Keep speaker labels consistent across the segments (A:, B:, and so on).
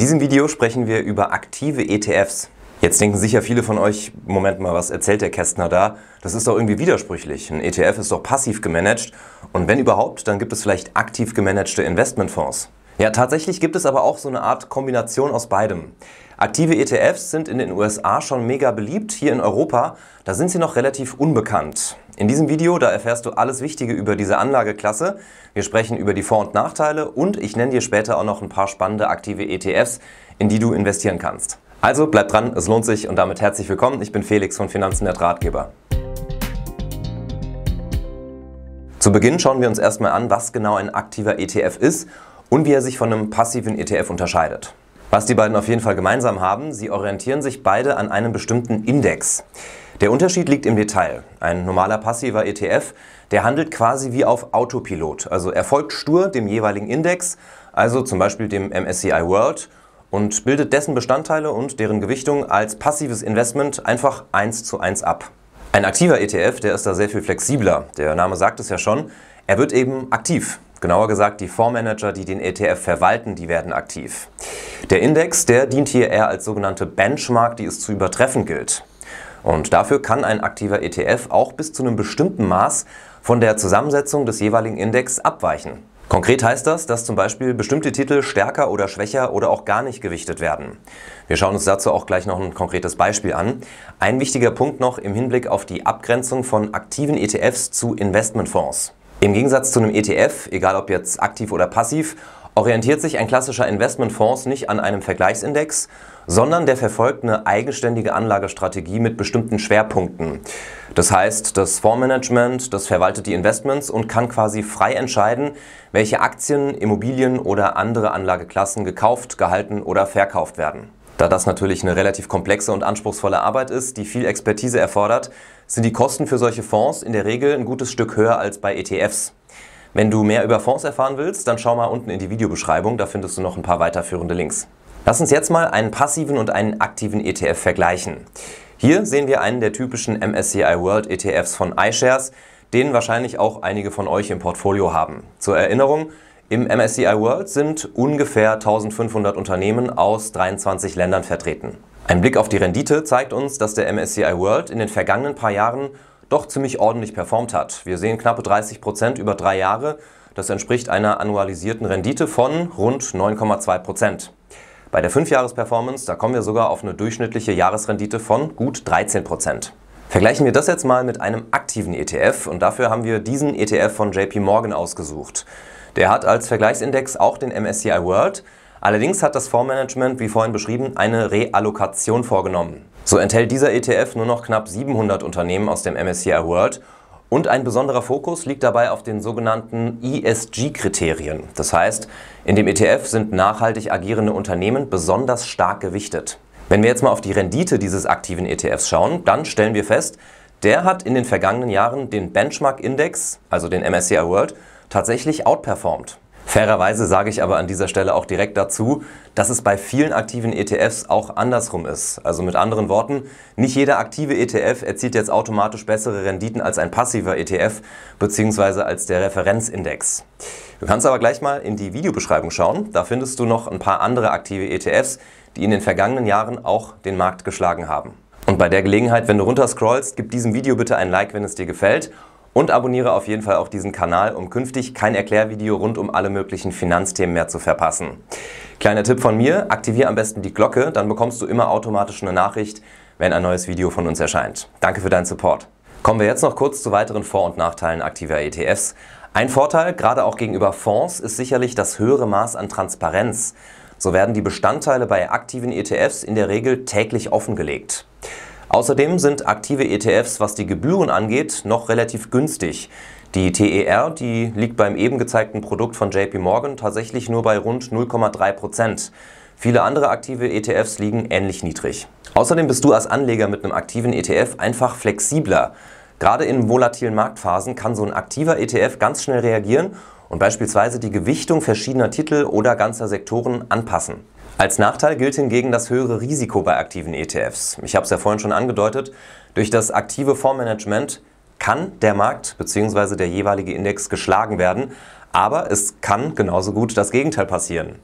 A: diesem Video sprechen wir über aktive ETFs. Jetzt denken sicher viele von euch, Moment mal, was erzählt der Kästner da? Das ist doch irgendwie widersprüchlich. Ein ETF ist doch passiv gemanagt und wenn überhaupt, dann gibt es vielleicht aktiv gemanagte Investmentfonds. Ja, tatsächlich gibt es aber auch so eine Art Kombination aus beidem. Aktive ETFs sind in den USA schon mega beliebt, hier in Europa, da sind sie noch relativ unbekannt. In diesem Video, da erfährst du alles Wichtige über diese Anlageklasse. Wir sprechen über die Vor- und Nachteile und ich nenne dir später auch noch ein paar spannende aktive ETFs, in die du investieren kannst. Also bleib dran, es lohnt sich und damit herzlich willkommen. Ich bin Felix von Finanzen der Ratgeber. Zu Beginn schauen wir uns erstmal an, was genau ein aktiver ETF ist und wie er sich von einem passiven ETF unterscheidet. Was die beiden auf jeden Fall gemeinsam haben, sie orientieren sich beide an einem bestimmten Index. Der Unterschied liegt im Detail. Ein normaler passiver ETF, der handelt quasi wie auf Autopilot. Also er folgt stur dem jeweiligen Index, also zum Beispiel dem MSCI World, und bildet dessen Bestandteile und deren Gewichtung als passives Investment einfach eins zu eins ab. Ein aktiver ETF, der ist da sehr viel flexibler. Der Name sagt es ja schon, er wird eben aktiv. Genauer gesagt, die Fondsmanager, die den ETF verwalten, die werden aktiv. Der Index, der dient hier eher als sogenannte Benchmark, die es zu übertreffen gilt. Und dafür kann ein aktiver ETF auch bis zu einem bestimmten Maß von der Zusammensetzung des jeweiligen Index abweichen. Konkret heißt das, dass zum Beispiel bestimmte Titel stärker oder schwächer oder auch gar nicht gewichtet werden. Wir schauen uns dazu auch gleich noch ein konkretes Beispiel an. Ein wichtiger Punkt noch im Hinblick auf die Abgrenzung von aktiven ETFs zu Investmentfonds. Im Gegensatz zu einem ETF, egal ob jetzt aktiv oder passiv, orientiert sich ein klassischer Investmentfonds nicht an einem Vergleichsindex, sondern der verfolgt eine eigenständige Anlagestrategie mit bestimmten Schwerpunkten. Das heißt, das Fondsmanagement, das verwaltet die Investments und kann quasi frei entscheiden, welche Aktien, Immobilien oder andere Anlageklassen gekauft, gehalten oder verkauft werden. Da das natürlich eine relativ komplexe und anspruchsvolle Arbeit ist, die viel Expertise erfordert, sind die Kosten für solche Fonds in der Regel ein gutes Stück höher als bei ETFs. Wenn du mehr über Fonds erfahren willst, dann schau mal unten in die Videobeschreibung, da findest du noch ein paar weiterführende Links. Lass uns jetzt mal einen passiven und einen aktiven ETF vergleichen. Hier sehen wir einen der typischen MSCI World ETFs von iShares, den wahrscheinlich auch einige von euch im Portfolio haben. Zur Erinnerung, im MSCI World sind ungefähr 1500 Unternehmen aus 23 Ländern vertreten. Ein Blick auf die Rendite zeigt uns, dass der MSCI World in den vergangenen paar Jahren doch ziemlich ordentlich performt hat. Wir sehen knappe 30 Prozent über drei Jahre. Das entspricht einer annualisierten Rendite von rund 9,2 Prozent. Bei der 5-Jahres-Performance, da kommen wir sogar auf eine durchschnittliche Jahresrendite von gut 13 Prozent. Vergleichen wir das jetzt mal mit einem aktiven ETF und dafür haben wir diesen ETF von JP Morgan ausgesucht. Der hat als Vergleichsindex auch den MSCI World. Allerdings hat das Fondsmanagement, wie vorhin beschrieben, eine Reallokation vorgenommen. So enthält dieser ETF nur noch knapp 700 Unternehmen aus dem MSCI World und ein besonderer Fokus liegt dabei auf den sogenannten ESG-Kriterien. Das heißt, in dem ETF sind nachhaltig agierende Unternehmen besonders stark gewichtet. Wenn wir jetzt mal auf die Rendite dieses aktiven ETFs schauen, dann stellen wir fest, der hat in den vergangenen Jahren den Benchmark-Index, also den MSCI World, tatsächlich outperformt. Fairerweise sage ich aber an dieser Stelle auch direkt dazu, dass es bei vielen aktiven ETFs auch andersrum ist. Also mit anderen Worten, nicht jeder aktive ETF erzielt jetzt automatisch bessere Renditen als ein passiver ETF bzw. als der Referenzindex. Du kannst aber gleich mal in die Videobeschreibung schauen, da findest du noch ein paar andere aktive ETFs, die in den vergangenen Jahren auch den Markt geschlagen haben. Und bei der Gelegenheit, wenn du runterscrollst, gib diesem Video bitte ein Like, wenn es dir gefällt und abonniere auf jeden Fall auch diesen Kanal, um künftig kein Erklärvideo rund um alle möglichen Finanzthemen mehr zu verpassen. Kleiner Tipp von mir, aktiviere am besten die Glocke, dann bekommst du immer automatisch eine Nachricht, wenn ein neues Video von uns erscheint. Danke für deinen Support. Kommen wir jetzt noch kurz zu weiteren Vor- und Nachteilen aktiver ETFs. Ein Vorteil, gerade auch gegenüber Fonds, ist sicherlich das höhere Maß an Transparenz. So werden die Bestandteile bei aktiven ETFs in der Regel täglich offengelegt. Außerdem sind aktive ETFs, was die Gebühren angeht, noch relativ günstig. Die TER, die liegt beim eben gezeigten Produkt von JP Morgan tatsächlich nur bei rund 0,3 Prozent. Viele andere aktive ETFs liegen ähnlich niedrig. Außerdem bist du als Anleger mit einem aktiven ETF einfach flexibler. Gerade in volatilen Marktphasen kann so ein aktiver ETF ganz schnell reagieren und beispielsweise die Gewichtung verschiedener Titel oder ganzer Sektoren anpassen. Als Nachteil gilt hingegen das höhere Risiko bei aktiven ETFs. Ich habe es ja vorhin schon angedeutet, durch das aktive Fondsmanagement kann der Markt bzw. der jeweilige Index geschlagen werden, aber es kann genauso gut das Gegenteil passieren,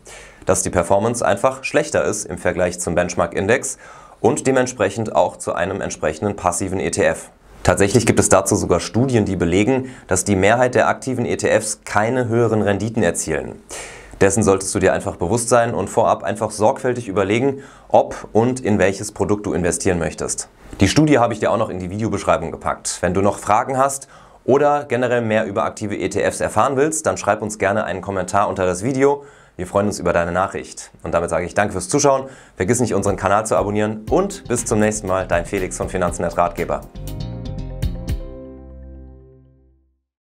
A: dass die Performance einfach schlechter ist im Vergleich zum Benchmark-Index und dementsprechend auch zu einem entsprechenden passiven ETF. Tatsächlich gibt es dazu sogar Studien, die belegen, dass die Mehrheit der aktiven ETFs keine höheren Renditen erzielen. Dessen solltest du dir einfach bewusst sein und vorab einfach sorgfältig überlegen, ob und in welches Produkt du investieren möchtest. Die Studie habe ich dir auch noch in die Videobeschreibung gepackt. Wenn du noch Fragen hast oder generell mehr über aktive ETFs erfahren willst, dann schreib uns gerne einen Kommentar unter das Video. Wir freuen uns über deine Nachricht. Und damit sage ich danke fürs Zuschauen, vergiss nicht unseren Kanal zu abonnieren und bis zum nächsten Mal, dein Felix von Finanzen Finanznet Ratgeber.